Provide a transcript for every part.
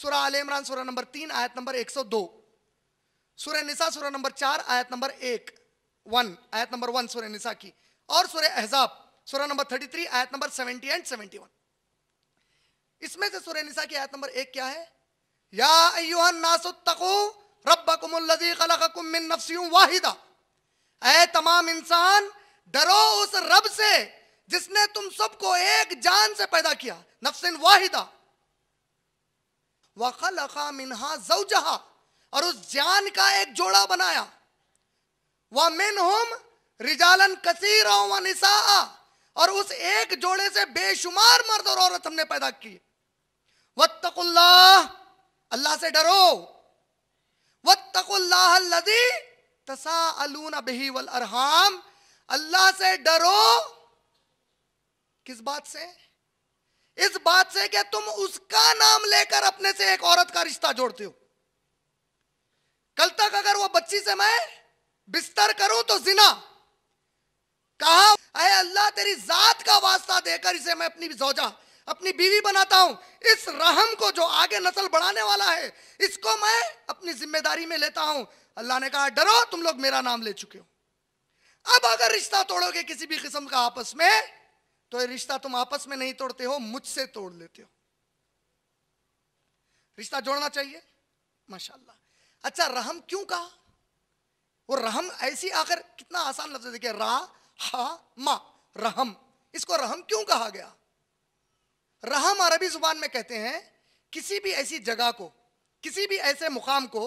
सूर्य आल इमरान सूर्य number तीन आयत number एक सौ दो सूर्य निसा सूर्य नंबर चार आयत नंबर एक वन आयत नंबर वन सूर्य निसा की और सूर्य एहजाब सूर्य नंबर थर्टी थ्री आयत number seventy and seventy one इसमें से सूर्य निसा की आयत नंबर एक क्या है या अयुहन नासुत्तको रब्बकुमुल्लजी खलककुम मिन नफ्सियुम वाहिदा ए तमाम इंसान डरो उस रब से जिसने तुम सबको एक जान से पैदा किया नफ्सिन वाहिदा वखल मिनहा जहा और उस जान का एक जोड़ा बनाया व मिन होम रिजालन कसीर निशा और उस एक जोड़े से बेशुमार मर्द और औरत हमने पैदा की वत्तकुल्ला अल्लाह से डरो वत्तकुल्लाह तसा अलूना बही वल अरहाम अल्लाह से डरो किस बात से इस बात से कि तुम उसका नाम लेकर अपने से एक औरत का रिश्ता जोड़ते हो कल तक अगर वो बच्ची से मैं बिस्तर करूं तो जिना कहा अरे अल्लाह तेरी जात का वास्ता देकर इसे मैं अपनी जोजा अपनी बीवी बनाता हूं इस रहम को जो आगे नस्ल बढ़ाने वाला है इसको मैं अपनी जिम्मेदारी में लेता हूं अल्लाह ने कहा डरो तुम लोग मेरा नाम ले चुके हो अब अगर रिश्ता तोड़ोगे किसी भी किस्म का आपस में तो ये रिश्ता तुम आपस में नहीं तोड़ते हो मुझसे तोड़ लेते हो रिश्ता जोड़ना चाहिए माशाल्लाह अच्छा रहम क्यों कहा वो रहम ऐसी आखिर कितना आसान लफ्ज देखिए रा हा मा रहम इसको रहम क्यों कहा गया रहम अरबी जुबान में कहते हैं किसी भी ऐसी जगह को किसी भी ऐसे मुकाम को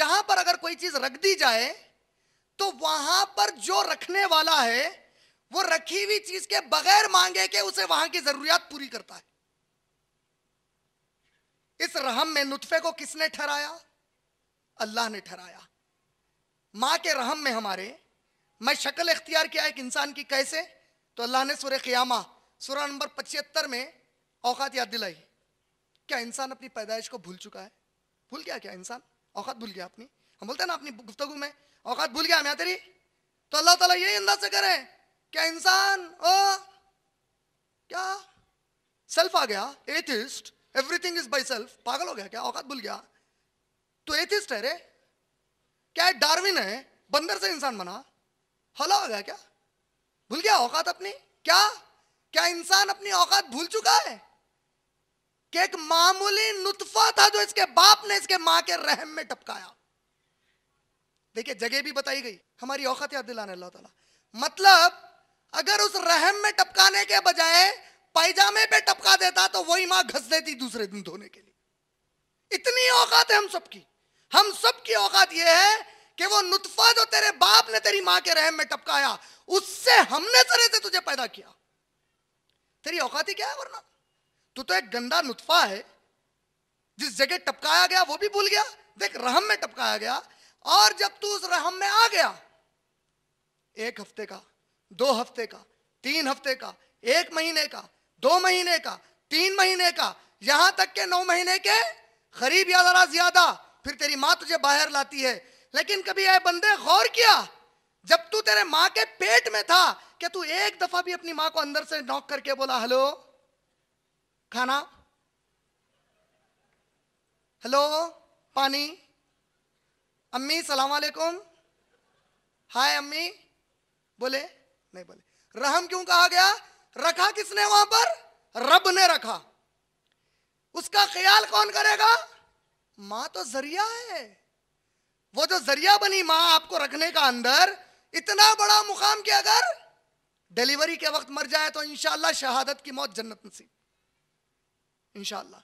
जहां पर अगर कोई चीज रख दी जाए तो वहां पर जो रखने वाला है वो रखी हुई चीज के बगैर मांगे के उसे वहां की जरूरियात पूरी करता है इस रहम में नुतफे को किसने ठहराया अल्लाह ने ठहराया माँ के रहम में हमारे मैं शक्ल इख्तियार किया एक इंसान की कैसे तो अल्लाह ने सुर क्यामा सुर नंबर पचहत्तर में औकात याद दिलाई क्या इंसान अपनी पैदाइश को भूल चुका है भूल गया क्या इंसान औकात भूल गया अपनी हम बोलते हैं ना अपनी गुफ्तगु में औकात भूल गया मैं तेरी तो अल्लाह तला यही अंदाज से करें क्या इंसान ओ क्या सेल्फ आ गया atheist everything is by self पागल हो गया क्या औकात भूल गया तो एथिस्ट है रे क्या डार्विन है बंदर से इंसान बना हला हो गया क्या भूल गया औकात अपनी क्या क्या इंसान अपनी औकात भूल चुका है कि एक मामूली नुतफा था जो इसके बाप ने इसके मां के रहम में टपकाया देखिए जगह भी बताई गई हमारी औकात याद दिलाने अल्लाह ताला मतलब अगर उस रहम में टपकाने के बजाय पायजामे पे टपका देता तो वही माँ घस देती दूसरे दिन धोने के लिए इतनी औकात है हम सबकी हम सबकी औकात यह है कि वो नुतफा जो तेरे बाप ने तेरी माँ के रहम में टपकाया उससे हमने तरह से तुझे पैदा किया तेरी औकात ही क्या है वरना तू तो एक गंदा नुतफा है जिस जगह टपकाया गया वो भी भूल गया देख रहम में टपकाया गया और जब तू उस रहम में आ गया एक हफ्ते का दो हफ्ते का तीन हफ्ते का एक महीने का दो महीने का तीन महीने का यहां तक के नौ महीने के गरीब या जरा ज्यादा फिर तेरी माँ तुझे बाहर लाती है लेकिन कभी यह बंदे गौर किया जब तू तेरे माँ के पेट में था क्या तू एक दफा भी अपनी माँ को अंदर से नॉक करके बोला हेलो खाना हेलो पानी अम्मी सलाम वालेकुम हाय अम्मी बोले नहीं बोले रहम क्यों कहा गया रखा किसने वहां पर रब ने रखा उसका ख्याल कौन करेगा मां तो जरिया है वो जो जरिया बनी मां आपको रखने का अंदर इतना बड़ा मुकाम कि अगर डिलीवरी के वक्त मर जाए तो इंशाला शहादत की मौत जन्नत नसीब इंशाला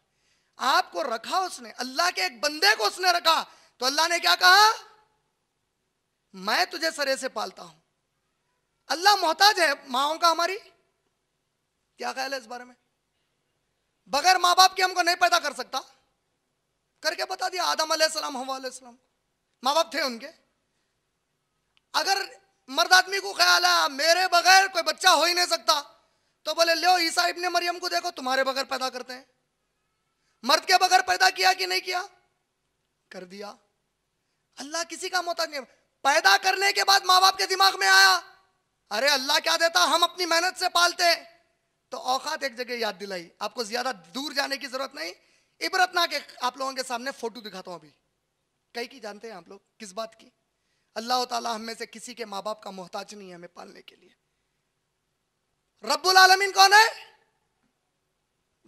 आपको रखा उसने अल्लाह के एक बंदे को उसने रखा तो अल्लाह ने क्या कहा मैं तुझे सरे से पालता हूं अल्लाह मोहताज है माओ का हमारी क्या ख्याल है इस बारे में बगैर माँ बाप के हमको नहीं पैदा कर सकता करके बता दिया आदम आसलम हवाम माँ बाप थे उनके अगर मर्द आदमी को ख्याल है मेरे बगैर कोई बच्चा हो ही नहीं सकता तो बोले लो ईसा इब्ने मरियम को देखो तुम्हारे बगैर पैदा करते हैं मर्द के बगैर पैदा किया कि नहीं किया कर दिया अल्लाह किसी का मोहताज नहीं पैदा करने के बाद माँ बाप के दिमाग में आया अरे अल्लाह क्या देता हम अपनी मेहनत से पालते हैं तो औकात एक जगह याद दिलाई आपको ज्यादा दूर जाने की जरूरत नहीं इबरत ना के आप लोगों के सामने फोटो दिखाता हूं अभी कई की जानते हैं आप लोग किस बात की अल्लाह ताला हम में से किसी के माँ बाप का मोहताज नहीं है हमें पालने के लिए रब्बुल आलमीन कौन है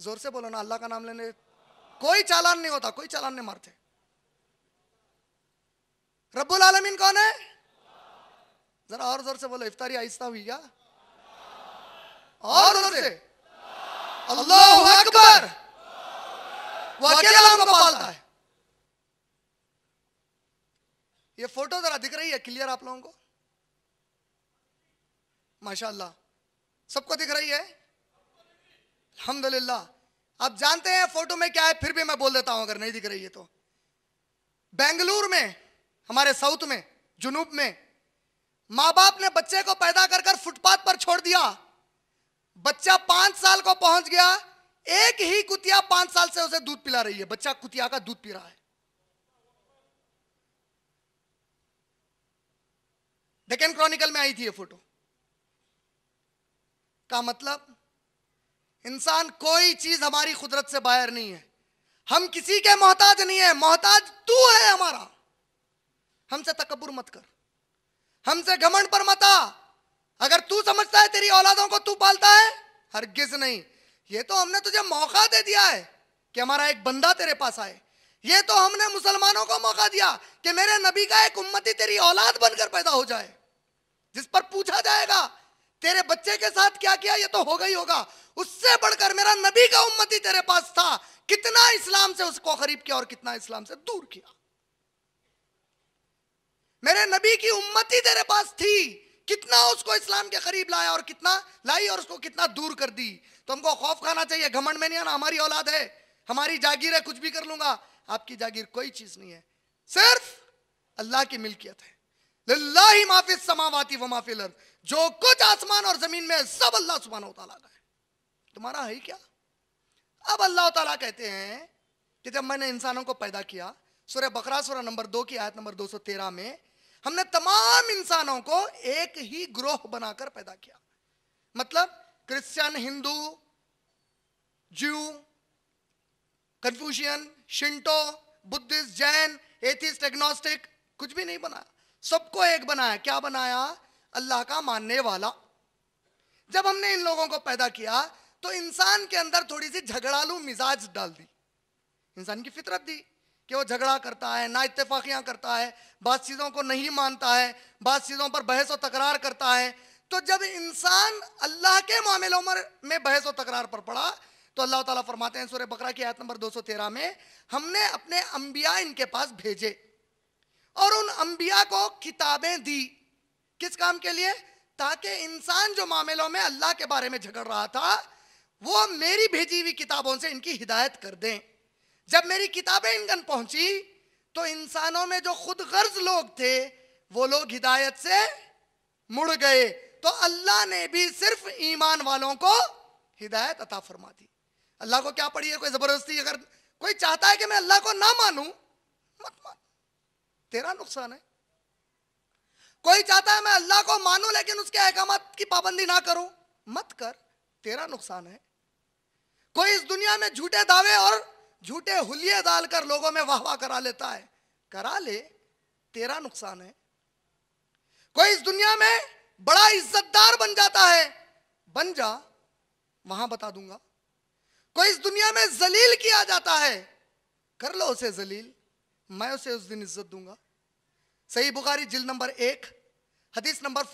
जोर से बोलो ना अल्लाह का नाम लेने कोई चालान नहीं होता कोई चालान नहीं मारते रब्बुल आलमीन कौन है जरा और जोर से बोलो इफ्तारी आहिस्ता हुई क्या और जोर से अल्लाह अकबर वो अकेला हमको पालता है ये फोटो जरा दिख रही है क्लियर आप लोगों को माशाल्लाह सबको दिख रही है अल्हम्दुलिल्लाह आप जानते हैं फोटो में क्या है फिर भी मैं बोल देता हूं अगर नहीं दिख रही है तो बेंगलुरु में हमारे साउथ में जुनूब में मां बाप ने बच्चे को पैदा कर कर फुटपाथ पर छोड़ दिया बच्चा पांच साल को पहुंच गया एक ही कुतिया पांच साल से उसे दूध पिला रही है बच्चा कुतिया का दूध पी रहा है डेकन क्रॉनिकल में आई थी ये फोटो का मतलब इंसान कोई चीज हमारी कुदरत से बाहर नहीं है हम किसी के मोहताज नहीं है मोहताज तू है हमारा हमसे तकबर मत कर हमसे घमंड पर मता अगर तू समझता है तेरी औलादों को तू पालता है हरगिज नहीं ये तो हमने तुझे मौका दे दिया है कि हमारा एक बंदा तेरे पास आए ये तो हमने मुसलमानों को मौका दिया कि मेरे नबी का एक उम्मती तेरी औलाद बनकर पैदा हो जाए जिस पर पूछा जाएगा तेरे बच्चे के साथ क्या किया ये तो होगा ही होगा उससे बढ़कर मेरा नबी का उम्मती तेरे पास था कितना इस्लाम से उसको करीब किया और कितना इस्लाम से दूर किया मेरे नबी की उम्मत ही तेरे पास थी कितना उसको इस्लाम के करीब लाया और कितना लाई और उसको कितना दूर कर दी तो हमको खौफ खाना चाहिए घमंड में नहीं आना हमारी औलाद है हमारी जागीर है कुछ भी कर लूंगा आपकी जागीर कोई चीज नहीं है सिर्फ अल्लाह की मिल्कियत है लाही माफिस समावाती वो माफिल जो कुछ आसमान और जमीन में सब अल्लाह सुबह का है तुम्हारा है क्या अब अल्लाह ताला कहते हैं कि जब मैंने इंसानों को पैदा किया सूर्य बकरा सूर्य नंबर दो की आयत नंबर दो सौ तेरह में हमने तमाम इंसानों को एक ही ग्रोह बनाकर पैदा किया मतलब Christian Hindu Jew Confucian Shinto Buddhist Jain atheist agnostic कुछ भी नहीं बनाया सबको एक बनाया क्या बनाया अल्लाह का मानने वाला जब हमने इन लोगों को पैदा किया तो इंसान के अंदर थोड़ी सी झगड़ालू मिजाज डाल दी इंसान की फितरत दी कि वो झगड़ा करता है ना इतफाक़ियाँ करता है बात चीज़ों को नहीं मानता है बात चीज़ों पर बहस व तकरार करता है तो जब इंसान अल्लाह के मामलों में बहस व तकरार पर पड़ा तो अल्लाह ताला फरमाते हैं सूर्य बकरा की आयत नंबर 213 में हमने अपने अम्बिया इनके पास भेजे और उन अम्बिया को किताबें दी किस काम के लिए ताकि इंसान जो मामलों में अल्लाह के बारे में झगड़ रहा था वो मेरी भेजी हुई किताबों से इनकी हिदायत कर दें जब मेरी किताबें इनकन पहुंची तो इंसानों में जो खुद गर्ज लोग थे वो लोग हिदायत से मुड़ गए तो अल्लाह ने भी सिर्फ ईमान वालों को हिदायत अता फरमा दी अल्लाह को क्या पढ़ी है कोई ज़बरदस्ती अगर कोई चाहता है कि मैं अल्लाह को ना मानू मत मान तेरा नुकसान है कोई चाहता है मैं अल्लाह को मानू लेकिन उसके अहकाम की पाबंदी ना करूं मत कर तेरा नुकसान है कोई इस दुनिया में झूठे दावे और झूठे हुलिये डालकर लोगों में वाह वाह करा लेता है करा ले तेरा नुकसान है कोई इस दुनिया में बड़ा इज्जतदार बन जाता है बन जा वहां बता दूंगा कोई इस दुनिया में जलील किया जाता है कर लो उसे जलील मैं उसे उस दिन इज्जत दूंगा सही बुखारी जिल नंबर एक हदीस नंबर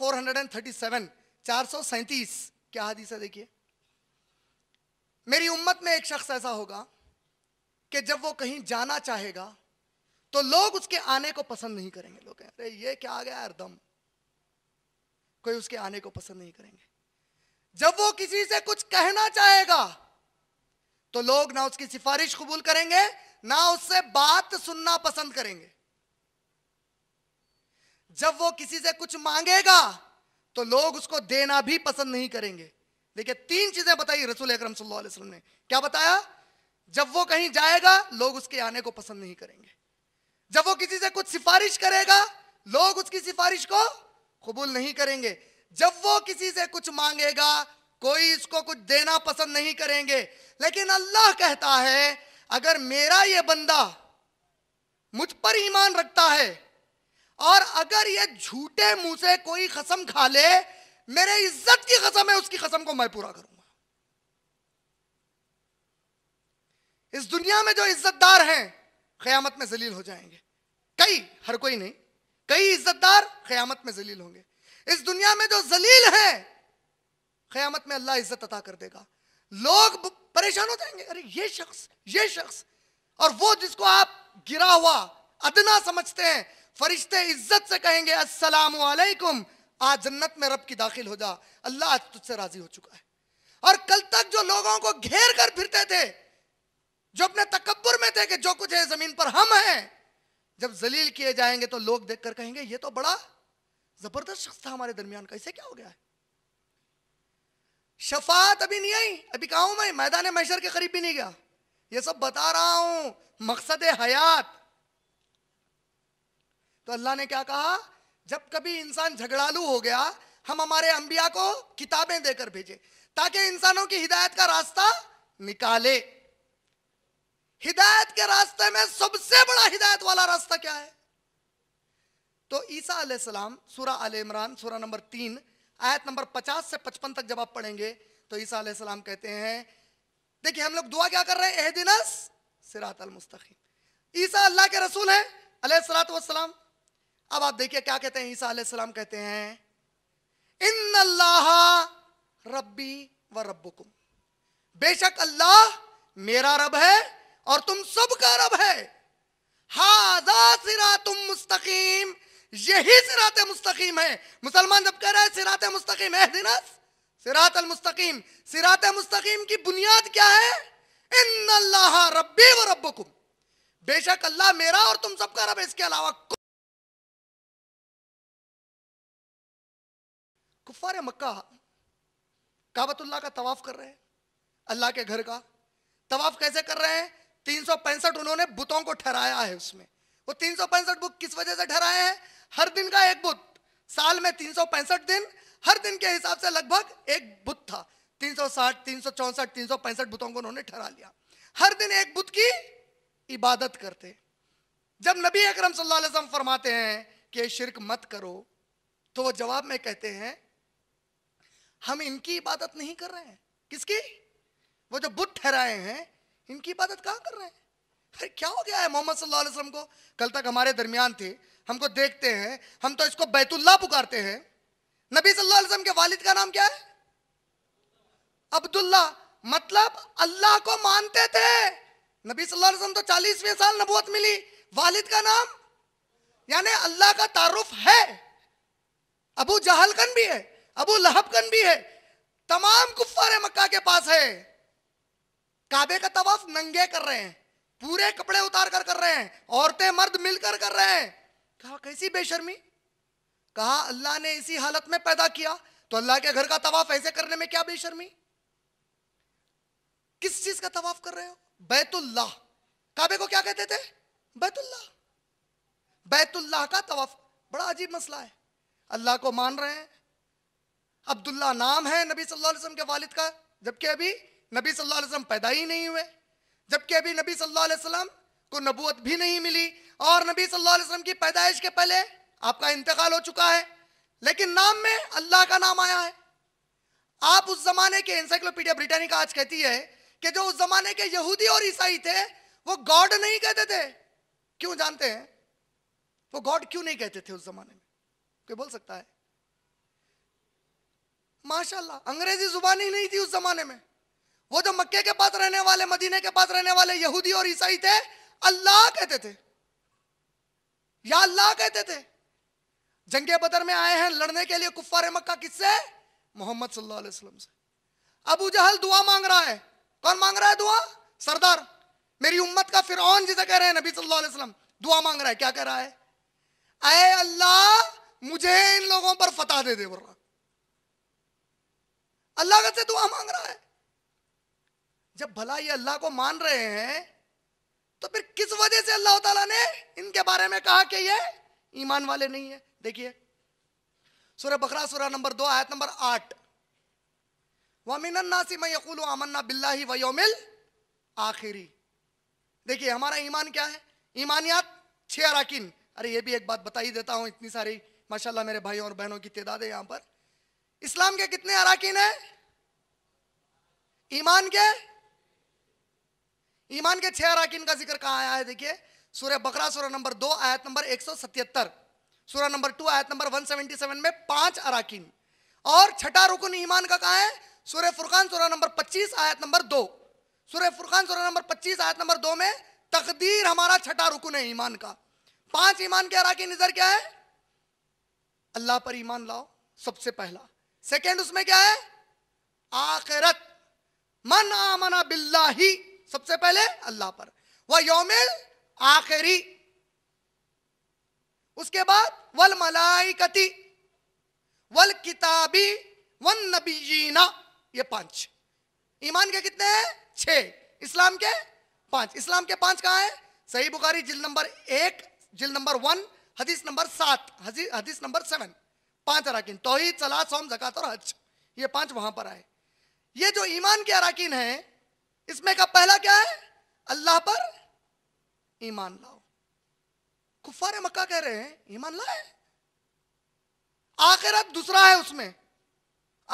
437 437 क्या हदीस है देखिए मेरी उम्मत में एक शख्स ऐसा होगा कि जब वो कहीं जाना चाहेगा तो लोग उसके आने को पसंद नहीं करेंगे लोग अरे ये क्या आ गया हरदम कोई उसके आने को पसंद नहीं करेंगे जब वो किसी से कुछ कहना चाहेगा तो लोग ना उसकी सिफारिश कबूल करेंगे ना उससे बात सुनना पसंद करेंगे जब वो किसी से कुछ मांगेगा तो लोग उसको देना भी पसंद नहीं करेंगे देखिए तीन चीजें बताई रसूल अक्रम सल्लल्लाहु अलैहि वसल्लम ने क्या बताया जब वो कहीं जाएगा लोग उसके आने को पसंद नहीं करेंगे जब वो किसी से कुछ सिफारिश करेगा लोग उसकी सिफारिश को कबूल नहीं करेंगे जब वो किसी से कुछ मांगेगा कोई इसको कुछ देना पसंद नहीं करेंगे लेकिन अल्लाह कहता है अगर मेरा ये बंदा मुझ पर ईमान रखता है और अगर ये झूठे मुंह से कोई कसम खा ले मेरे इज्जत की कसम है उसकी कसम को मैं पूरा करूंगा इस दुनिया में जो इज्जतदार हैं क़यामत में जलील हो जाएंगे कई हर कोई नहीं कई इज्जतदार क़यामत में जलील होंगे इस दुनिया में जो जलील है क़यामत में अल्लाह इज्जत अता कर देगा लोग परेशान हो जाएंगे अरे ये शख्स ये शख्स और वो जिसको आप गिरा हुआ अदना समझते हैं फरिश्ते इज्जत से कहेंगे अस्सलाम वालेकुम आज जन्नत में रब की दाखिल हो जा अल्लाह आज तुझसे राजी हो चुका है और कल तक जो लोगों को घेर कर फिरते थे जो अपने तकबर में थे कि जो कुछ है जमीन पर हम हैं जब जलील किए जाएंगे तो लोग देखकर कहेंगे ये तो बड़ा जबरदस्त शख्स था हमारे दरमियान का इसे क्या हो गया है शफात अभी नहीं आई अभी कहा मैं मैदान मैशर के करीब भी नहीं गया ये सब बता रहा हूं मकसद हयात तो अल्लाह ने क्या कहा जब कभी इंसान झगड़ालू हो गया हम हमारे अंबिया को किताबें देकर भेजे ताकि इंसानों की हिदायत का रास्ता निकाले हिदायत के रास्ते में सबसे बड़ा हिदायत वाला रास्ता क्या है तो ईसा सलाम सूरा आल इमरान सूरा नंबर तीन आयत नंबर पचास से पचपन तक जब आप पढ़ेंगे तो ईसा सलाम कहते हैं देखिए हम लोग दुआ क्या कर रहे हैं एहदिनस सिरात अल मुस्तकीम ईसा अल्लाह के रसूल हैं अलैहिस्सलातु वस्सलाम अब आप देखिए क्या कहते हैं ईसा अलैहिस्सलाम कहते हैं इन अल्लाह रब्बी व रब्बुकुम बेशक अल्लाह मेरा रब है और तुम सबका रब है हाजा सिरा तुम मुस्तकीम यही सिरात मुस्तकीम है मुसलमान जब कह रहा है सिरात मुस्तकीम है दिन सिरात मुस्तकीम सिरात मुस्तकीम की बुनियाद क्या है इन अल्लाह रब्बी व रब्बकुम बेशक अल्लाह मेरा और तुम सबका रब इसके अलावा कुफार मक्का काबतुल्लाह का तवाफ कर रहे हैं अल्लाह के घर का तवाफ कैसे कर रहे हैं 365 उन्होंने बुतों को ठहराया है उसमें वो तीन बुत किस वजह से ठहराए हैं हर दिन का एक बुत साल में तीन दिन हर दिन के हिसाब से लगभग एक बुत था 360, 364, 365 बुतों को उन्होंने ठहरा लिया हर दिन एक बुत की इबादत करते जब नबी अकरम सल्लल्लाहु अलैहि वसल्लम फरमाते हैं कि शिरक मत करो तो वो जवाब में कहते हैं हम इनकी इबादत नहीं कर रहे हैं किसकी वो जो बुत ठहराए हैं इनकी इबादत कहाँ कर रहे हैं अरे क्या हो गया है मोहम्मद सल्लल्लाहु अलैहि वसल्लम को कल तक हमारे दरमियान थे हमको देखते हैं हम तो इसको बैतुल्ला पुकारते हैं नबी सल्लल्लाहु अलैहि वसल्लम के वालिद का नाम क्या है अब्दुल्ला मतलब अल्लाह को मानते थे नबी सल्लल्लाहु अलैहि वसल्लम तो चालीसवें साल नबूत मिली वालिद का नाम यानी अल्लाह का तारुफ है अबू जहलकन भी है अबू लहबकन भी है तमाम कुफ्फार मक्का के पास है काबे का तवाफ नंगे कर रहे हैं पूरे कपड़े उतार कर कर रहे हैं औरतें मर्द मिलकर कर रहे हैं कहा कैसी बेशर्मी कहा अल्लाह ने इसी हालत में पैदा किया तो अल्लाह के घर का तवाफ ऐसे करने में क्या बेशर्मी किस चीज का तवाफ कर रहे हो बैतुल्लाह काबे को क्या कहते थे बैतुल्लाह बैतुल्लाह का तवाफ बड़ा अजीब मसला है अल्लाह को मान रहे हैं अब्दुल्ला नाम है नबी सल्लल्लाहु अलैहि वसल्लम के वालिद का जबकि अभी नबी सल्लल्लाहु अलैहि वसल्लम पैदा ही नहीं हुए जबकि अभी नबी सल्लल्लाहु अलैहि वसल्लम को नबूत भी नहीं मिली और नबी सल्लल्लाहु अलैहि वसल्लम की पैदाइश के पहले आपका इंतकाल हो चुका है लेकिन नाम में अल्लाह का नाम आया है आप उस जमाने के इंसाइक्लोपीडिया ब्रिटानिका आज कहती है कि जो उस जमाने के यहूदी और ईसाई थे वो गॉड नहीं कहते थे क्यों जानते हैं वो गॉड क्यों नहीं कहते थे उस जमाने में कोई बोल सकता है माशाल्लाह अंग्रेजी जुबान ही नहीं थी उस जमाने में वो जो मक्के के पास रहने वाले मदीने के पास रहने वाले यहूदी और ईसाई थे अल्लाह कहते थे या अल्लाह कहते थे जंगे बदर में आए हैं लड़ने के लिए कुफ्फार मक्का किससे मोहम्मद सल्लल्लाहु अलैहि वसल्लम से अबू जहल दुआ मांग रहा है कौन मांग रहा है दुआ सरदार मेरी उम्मत का फिर जिसे कह रहे हैं नबी सल्लल्लाहु अलैहि वसल्लम दुआ मांग रहा है क्या कह रहा है अय अल्लाह मुझे इन लोगों पर फता दे दे बोल रहा अल्लाह से दुआ मांग रहा है जब भला ये अल्लाह को मान रहे हैं तो फिर किस वजह से अल्लाह ताला ने इनके बारे में कहा कि ये ईमान वाले नहीं है देखिए सूर्य बकरा सूर्य नंबर दो आयत नंबर आठ वमिनन्नासी मैं यकूल अमन्ना बिल्ला ही वयोमिल आखिरी देखिए हमारा ईमान क्या है ईमानियात छे अराकिन अरे ये भी एक बात बता ही देता हूं इतनी सारी माशाल्लाह मेरे भाइयों और बहनों की तदाद है यहां पर इस्लाम के कितने अराकिन है ईमान के ईमान के छह अराकिन का जिक्र कहा आया है देखिए सूर्य बकरा सूर्य नंबर दो आयत नंबर एक सौ सतहत्तर सूर्य नंबर टू आयत नंबर वन सेवेंटी सेवन में पांच अराकिन और छठा रुकन ईमान का कहा है सूर्य फुरकान सूर्य नंबर पच्चीस आयत नंबर दो सूर्य फुरकान सूर्य नंबर पच्चीस आयत नंबर दो में तकदीर हमारा छठा रुकन है ईमान का पांच ईमान के अराकिन इधर क्या है अल्लाह पर ईमान लाओ सबसे पहला सेकेंड उसमें क्या है आखिरत मन आमना बिल्ला ही सबसे पहले अल्लाह पर वह योमिल आखिरी उसके बाद वल मलाइकती वल किताबी वन नबीना ये पांच ईमान के कितने हैं छह इस्लाम के पांच इस्लाम के पांच कहा है सही बुखारी जिल नंबर एक जिल नंबर वन हदीस नंबर सात हदीस नंबर सेवन पांच अराकिन तोहहीद सलाह सोम जक़ात और हज ये पांच वहां पर आए ये जो ईमान के अराकिन हैं इसमें का पहला क्या है अल्लाह पर ईमान लाओ कुफारे मक्का कह रहे हैं ईमान लाए आखिरत दूसरा है उसमें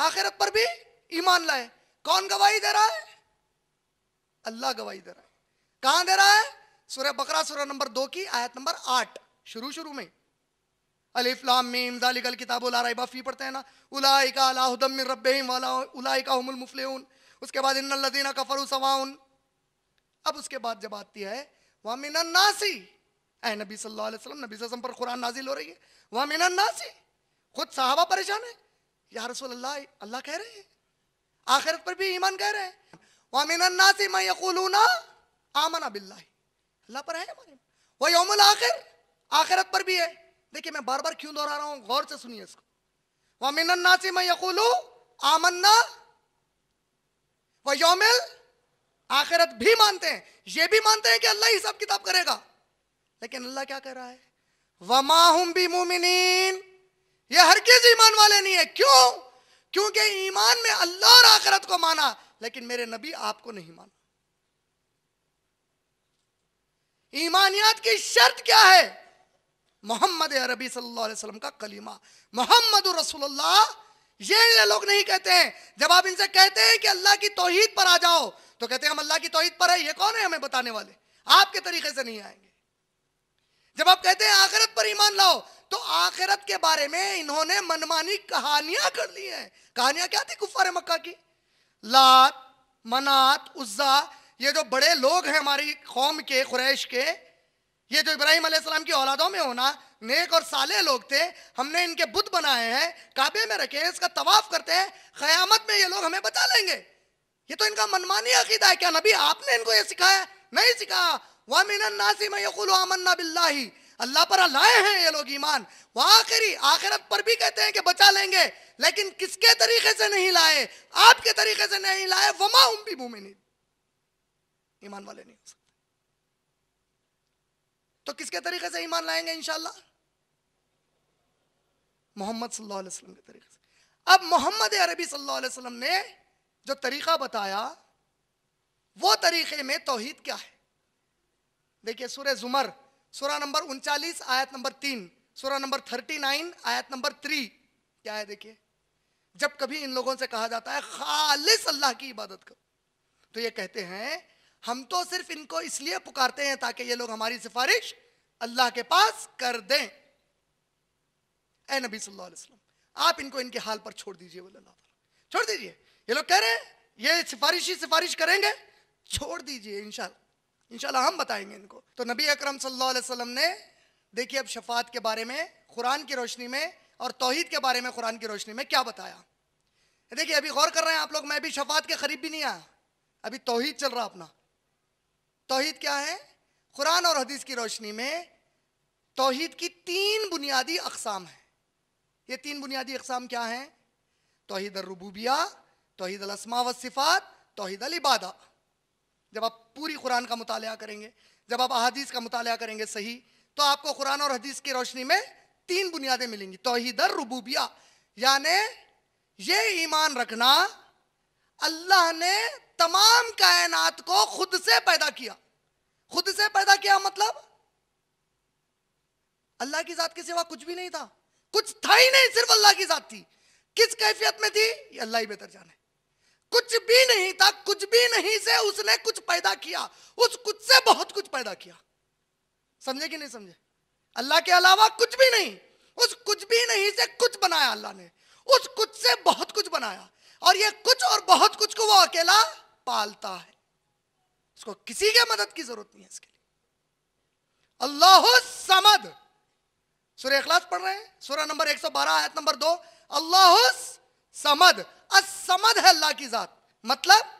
आखिरत पर भी ईमान लाए कौन गवाही दे रहा है अल्लाह गवाही दे रहा है कहां दे रहा है सूर्य बकरा सूर्य नंबर दो की आयत नंबर आठ शुरू शुरू में अलिफ्लाम मीम पढ़ते हैं ना उलाइका अलाहुदम रब वाला उलाइका हमल उसके बाद इन लदीना फरू सवाउन अब उसके बाद जब आती है वह नासी ए नबी सल्लाम नबी सलम पर कुरान नाजिल हो रही है वह नासी खुद साहबा परेशान है या रसूल अल्लाह अल्लाह कह रहे हैं आखिरत पर भी ईमान कह रहे हैं वह मैं आमना बिल्ला अल्लाह पर है हमारे वह आखिर आखिरत पर भी है देखिए मैं बार बार क्यों दोहरा रहा हूँ गौर से सुनिए इसको वह मैं आमन्ना व योमिल आखिरत भी मानते हैं ये भी मानते हैं कि अल्लाह सब किताब करेगा लेकिन अल्लाह क्या कर रहा है वमा हम भी मुमिन ये हर किस ईमान वाले नहीं है क्यों क्योंकि ईमान में अल्लाह और आखिरत को माना लेकिन मेरे नबी आपको नहीं माना ईमानियत की शर्त क्या है मोहम्मद अरबी सल्लल्लाहु अलैहि वसल्लम का कलीमा मोहम्मद रसूलुल्लाह ये लोग नहीं कहते हैं जब आप इनसे कहते हैं कि अल्लाह की तोहहीद पर आ जाओ तो कहते हैं हम अल्लाह की तोहहीद पर है ये कौन है हमें बताने वाले आपके तरीके से नहीं आएंगे जब आप कहते हैं आखिरत पर ईमान लाओ तो आखिरत के बारे में इन्होंने मनमानी कहानियां कर ली हैं कहानियां क्या थी गुफ्फार मक्का की लात मनात उज्जा ये जो बड़े लोग हैं हमारी कौम के खुरैश के ये जो इब्राहिम की औलादों में होना नेक और साले लोग थे हमने इनके बुत बनाए हैं काबे में रखे हैं इसका तवाफ करते हैं खयामत में ये लोग हमें बचा लेंगे ये तो इनका मनमानी अकीदा है क्या नबी आपने इनको ये सिखाया नहीं सिखा वामिन नासी में यकुल आमन्ना बिल्ला अल्लाह पर लाए हैं ये लोग ईमान वह आखिरी आखिरत पर भी कहते हैं कि बचा लेंगे लेकिन किसके तरीके से नहीं लाए आपके तरीके से नहीं लाए वमा उम भी भूमि ईमान वाले नहीं हो सकते तो किसके तरीके से ईमान लाएंगे इंशाल्लाह मोहम्मद सल्लल्लाहु अलैहि वसल्लम के तरीके से अब मोहम्मद अरबी सल्लल्लाहु अलैहि वसल्लम ने जो तरीका बताया वो तरीके में तोहीद क्या है देखिए सूर्य जुमर सूरा नंबर उनचालीस आयत नंबर तीन सूरा नंबर थर्टी नाइन आयत नंबर थ्री क्या है देखिए जब कभी इन लोगों से कहा जाता है खालिस अल्लाह की इबादत करो तो ये कहते हैं हम तो सिर्फ इनको इसलिए पुकारते हैं ताकि ये लोग हमारी सिफारिश अल्लाह के पास कर दें ए नबी सल्लल्लाहु अलैहि वसल्लम आप इनको इनके हाल पर छोड़ दीजिए वल्ला छोड़ दीजिए ये लोग कह रहे हैं ये सिफारिश ही सिफारिश करेंगे छोड़ दीजिए इंशाल्लाह इंशाल्लाह हम बताएंगे इनको तो नबी अकरम सल्लल्लाहु अलैहि वसल्लम ने देखिए अब शफात के बारे में कुरान की रोशनी में और तोहहीद के बारे में कुरान की रोशनी में क्या बताया देखिए अभी गौर कर रहे हैं आप लोग मैं अभी शफात के करीब भी नहीं आया अभी तोहहीद चल रहा अपना तोहीद क्या है कुरान और हदीस की रोशनी में तोहीद की तीन बुनियादी अकसाम हैं ये तीन बुनियादी अकसाम क्या हैं तोहद रबूबिया तोहद अलसमा वफ़ात तोहद अलबादा जब आप पूरी कुरान का मुताल करेंगे जब आप अदीस का मुताल करेंगे सही तो आपको कुरान और हदीस की रोशनी में तीन बुनियादें मिलेंगी तोहद रबूबिया यानि ये ईमान रखना अल्लाह ने तमाम कायनात को खुद से पैदा किया खुद से पैदा किया मतलब अल्लाह की जात के सिवा कुछ भी नहीं था कुछ था ही नहीं सिर्फ अल्लाह की जात थी किस कैफियत में थी ये अल्लाह ही बेहतर जाने कुछ भी नहीं था कुछ भी नहीं से उसने कुछ पैदा किया उस कुछ से बहुत कुछ पैदा किया समझे कि नहीं समझे अल्लाह के अलावा कुछ भी नहीं उस कुछ भी नहीं से कुछ बनाया अल्लाह ने उस कुछ से बहुत कुछ बनाया और ये कुछ और बहुत कुछ को वो अकेला पालता है इसको किसी के मदद की जरूरत नहीं है इसके लिए अल्लाह समद सूर्य अखलास पढ़ रहे हैं सूर्य नंबर 112 आयत नंबर दो अल्लाह समद असमद है अल्लाह की जात मतलब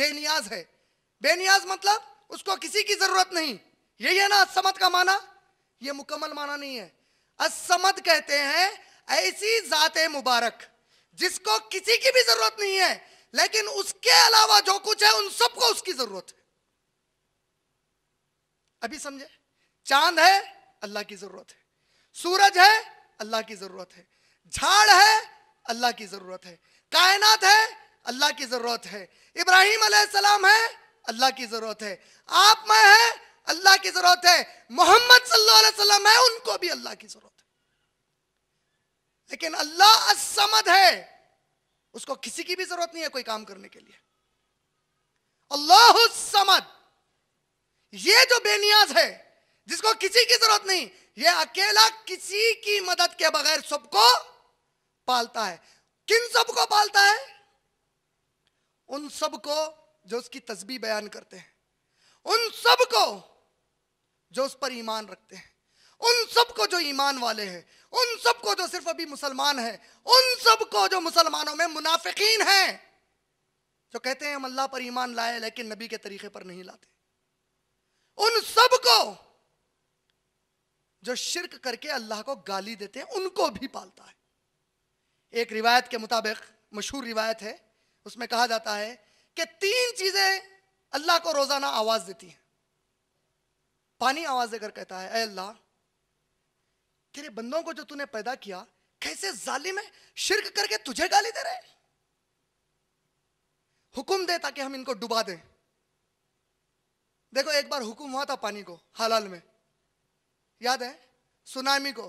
बेनियाज है बेनियाज मतलब उसको किसी की जरूरत नहीं यही है ना असमद का माना ये मुकम्मल माना नहीं है असमद कहते हैं ऐसी जात मुबारक जिसको किसी की भी जरूरत नहीं है लेकिन उसके अलावा जो कुछ है उन सबको उसकी जरूरत है अभी समझे चांद है अल्लाह की जरूरत है सूरज है अल्लाह की जरूरत है झाड़ है अल्लाह की जरूरत है कायनात है अल्लाह की जरूरत है इब्राहिम सलाम है अल्लाह की जरूरत है आप मैं है अल्लाह की जरूरत है मोहम्मद सल्लल्लाहु अलैहि वसल्लम है उनको भी अल्लाह की जरूरत है लेकिन अल्लाह असमद है उसको किसी की भी जरूरत नहीं है कोई काम करने के लिए अल्लाह समद ये जो बेनियाज है जिसको किसी की जरूरत नहीं ये अकेला किसी की मदद के बगैर सबको पालता है किन सबको पालता है उन सबको जो उसकी तस्बी बयान करते हैं उन सबको जो उस पर ईमान रखते हैं उन सबको जो ईमान वाले हैं उन सबको जो सिर्फ अभी मुसलमान है उन सबको जो मुसलमानों में मुनाफिकीन हैं जो कहते हैं हम अल्लाह पर ईमान लाए लेकिन नबी के तरीके पर नहीं लाते उन सबको जो शिरक करके अल्लाह को गाली देते हैं उनको भी पालता है एक रिवायत के मुताबिक मशहूर रिवायत है उसमें कहा जाता है कि तीन चीज़ें अल्लाह को रोज़ाना आवाज़ देती हैं पानी आवाज़ देकर कहता है अल्लाह तेरे बंदों को जो तूने पैदा किया कैसे जालिम है शिरक करके तुझे गाली दे रहे हुक्म दे ताकि हम इनको डुबा दें देखो एक बार हुक्म हुआ था पानी को हालाल में याद है सुनामी को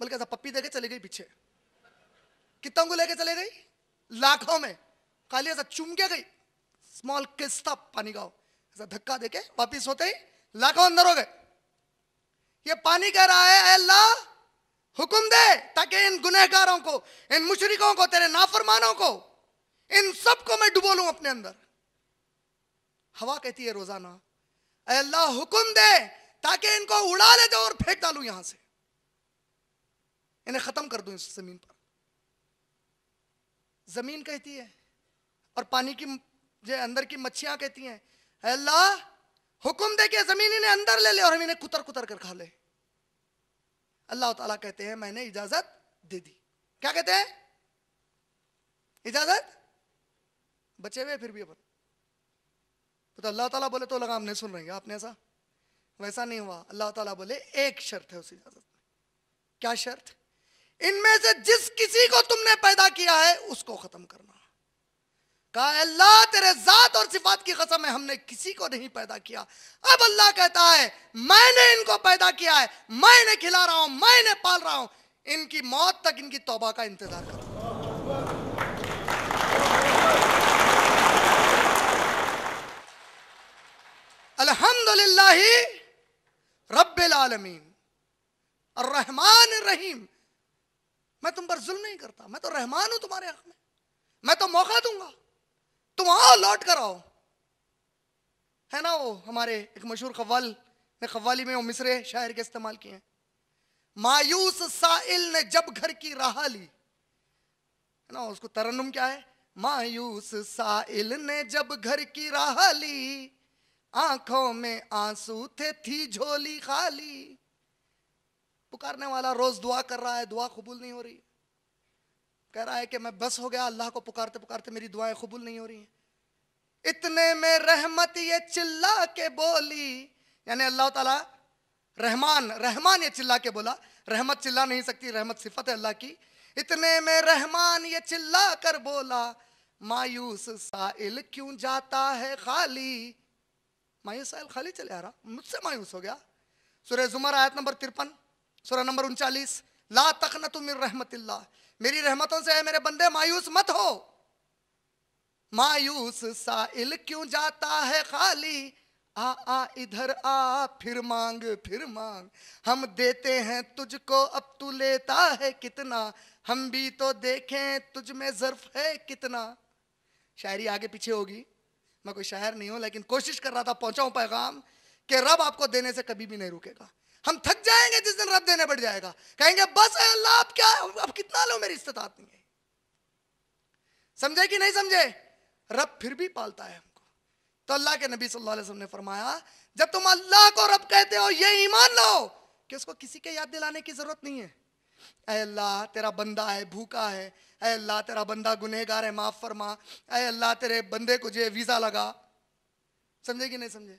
बल्कि ऐसा पप्पी देके चली गई पीछे कितों को लेके चले गई लाखों में खाली ऐसा चुमके गई स्मॉल किस्ता पानी का ऐसा धक्का देके वापिस होते ही लाखों अंदर हो गए ये पानी कह रहा है अल्लाह हुक्म दे ताकि इन गुनहगारों को इन मुशरकों को तेरे नाफरमानों को इन सबको मैं डुबो लूं अपने अंदर हवा कहती है रोजाना अल्लाह हुक्म दे ताकि इनको उड़ा ले जाओ और फेंक डालू यहां से इन्हें खत्म कर दूं इस जमीन पर जमीन कहती है और पानी की जो अंदर की मच्छियां कहती हैं अल्लाह हुक्म दे के जमीन इन्हें अंदर ले ले और हम इन्हें कुतर कुतर कर खा ले अल्लाह ताला कहते हैं मैंने इजाजत दे दी क्या कहते हैं इजाजत बचे हुए फिर भी अपन तो, तो अल्लाह ताला बोले तो लगा हमने सुन रहे हैं आपने ऐसा वैसा नहीं हुआ अल्लाह ताला बोले एक शर्त है उस इजाजत में क्या शर्त इनमें से जिस किसी को तुमने पैदा किया है उसको खत्म करना कहा अल्लाह तेरे जात और सिफात की कसम है हमने किसी को नहीं पैदा किया अब अल्लाह कहता है मैंने इनको पैदा किया है मैं इन्हें खिला रहा हूं मैं इन्हें पाल रहा हूं इनकी मौत तक इनकी तोबा का इंतजार कर अल्हम्दुलिल्लाह रब्बिल आलमीन और रहमान रहीम मैं तुम पर जुल्म नहीं करता मैं तो रहमान हूं तुम्हारे हक में मैं तो मौका दूंगा तुम आओ लौट कर आओ है ना वो हमारे एक मशहूर कव्वाल ने कव्वाली में वो मिसरे शायर के इस्तेमाल किए हैं मायूस साइल ने जब घर की राह ली है ना उसको तरन्नुम क्या है मायूस साइल ने जब घर की राह ली आंखों में आंसू थे थी झोली खाली पुकारने वाला रोज दुआ कर रहा है दुआ कबूल नहीं हो रही कह रहा है कि मैं बस हो गया अल्लाह को पुकारते पुकारते मेरी दुआएं कबूल नहीं हो रही हैं इतने में रहमत ये चिल्ला के बोली यानी अल्लाह ताला रहमान रहमान ये चिल्ला के बोला रहमत चिल्ला नहीं सकती रहमत सिफत है अल्लाह की इतने में रहमान ये चिल्ला कर बोला मायूस साइल क्यों जाता है खाली मायूस साहिल खाली चले आ रहा मुझसे मायूस हो गया सुरह जुमर आयत नंबर तिरपन सुरह नंबर उनचालीस ला तखन तुम रहमत मेरी रहमतों से है मेरे बंदे मायूस मत हो मायूस साइल क्यों जाता है खाली आ आ इधर आ फिर मांग फिर मांग हम देते हैं तुझको अब तू लेता है कितना हम भी तो देखें तुझ में जर्फ है कितना शायरी आगे पीछे होगी मैं कोई शायर नहीं हूं लेकिन कोशिश कर रहा था पहुंचाऊं पैगाम कि रब आपको देने से कभी भी नहीं रुकेगा हम थक जाएंगे जिस दिन रब देने पड़ जाएगा कहेंगे बस है अल्लाह आप क्या अब कितना लो मेरी इस्तात नहीं है समझे कि नहीं समझे रब फिर भी पालता है हमको तो अल्लाह के नबी सल्लल्लाहु अलैहि वसल्लम ने फरमाया जब तुम अल्लाह को रब कहते हो ये ईमान लो कि उसको किसी के याद दिलाने की जरूरत नहीं है अः अल्लाह तेरा बंदा है भूखा है अः अल्लाह तेरा बंदा गुनहगार है माफ़ फरमा अः अल्लाह तेरे बंदे को जो वीज़ा लगा समझे कि नहीं समझे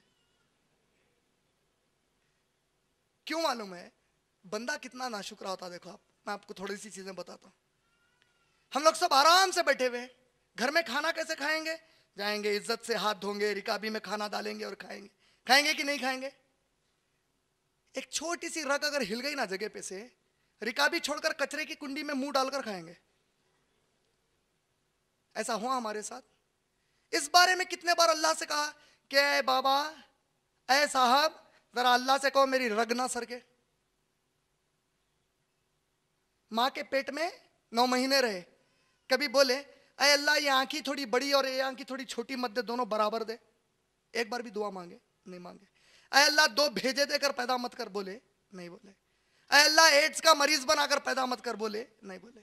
क्यों मालूम है बंदा कितना नाशुक्रा होता देखो आप मैं आपको थोड़ी सी चीजें बताता हूँ हम लोग सब आराम से बैठे हुए घर में खाना कैसे खाएंगे जाएंगे इज्जत से हाथ धोंगे रिकाबी में खाना डालेंगे और खाएंगे खाएंगे कि नहीं खाएंगे एक छोटी सी रग अगर हिल गई ना जगह पे से रिकाबी छोड़कर कचरे की कुंडी में मुंह डालकर खाएंगे ऐसा हुआ हमारे साथ इस बारे में कितने बार अल्लाह से कहा कि बाबा ए साहब जरा अल्लाह से कहो मेरी रग ना सरके मां के पेट में नौ महीने रहे कभी बोले अरे अल्लाह ये आंखी थोड़ी बड़ी और ये आंखी थोड़ी छोटी मध्य दे दोनों बराबर दे एक बार भी दुआ मांगे नहीं मांगे अरे अल्लाह दो भेजे देकर पैदा मत कर बोले नहीं बोले अरे अल्लाह एड्स का मरीज बनाकर पैदा मत कर बोले नहीं बोले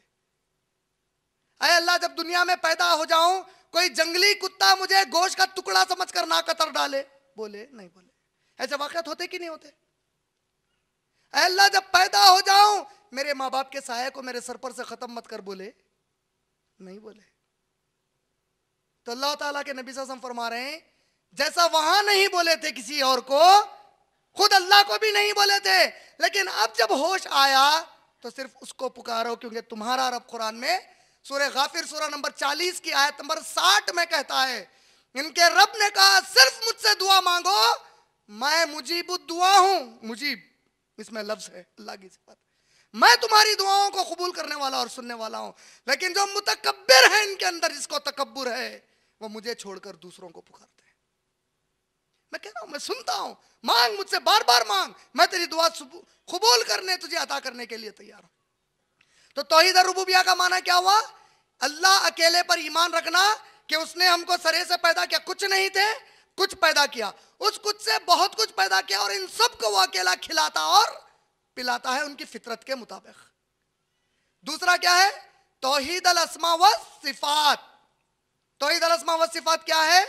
अरे अल्लाह जब दुनिया में पैदा हो जाऊं कोई जंगली कुत्ता मुझे गोश का टुकड़ा कर ना कतर डाले बोले नहीं बोले ऐसे वाकत होते कि नहीं होते अल्लाह जब पैदा हो जाऊं मेरे माँ बाप के सहाय को मेरे सर पर से ख़त्म मत कर बोले नहीं बोले तो अल्लाह ताला के नबी वसम फरमा रहे हैं जैसा वहां नहीं बोले थे किसी और को खुद अल्लाह को भी नहीं बोले थे लेकिन अब जब होश आया तो सिर्फ उसको पुकारो क्योंकि तुम्हारा रब कुरान में सूर्य गाफिर सूर्य नंबर 40 की आयत नंबर 60 में कहता है इनके रब ने कहा सिर्फ मुझसे दुआ मांगो मैं मुजीब दुआ हूं मुजीब इसमें लफ्ज है अल्लाह की सिफत मैं तुम्हारी दुआओं को कबूल करने वाला और सुनने वाला हूं लेकिन जो मुतकबर है इनके अंदर जिसको तकबर है वो मुझे छोड़कर दूसरों को पुकारते हैं मैं कह रहा हूं मैं सुनता हूं मांग मुझसे बार बार मांग मैं तेरी दुआ कबूल करने तुझे अदा करने के लिए तैयार हूं तो तोहिद रुबूबिया का माना क्या हुआ अल्लाह अकेले पर ईमान रखना कि उसने हमको सरे से पैदा किया कुछ नहीं थे कुछ पैदा किया उस कुछ से बहुत कुछ पैदा किया और इन सब को वो अकेला खिलाता और पिलाता है उनकी फितरत के मुताबिक दूसरा क्या है तोहिद अल असमा व सिफात तोहिद अल असमा व सिफात क्या है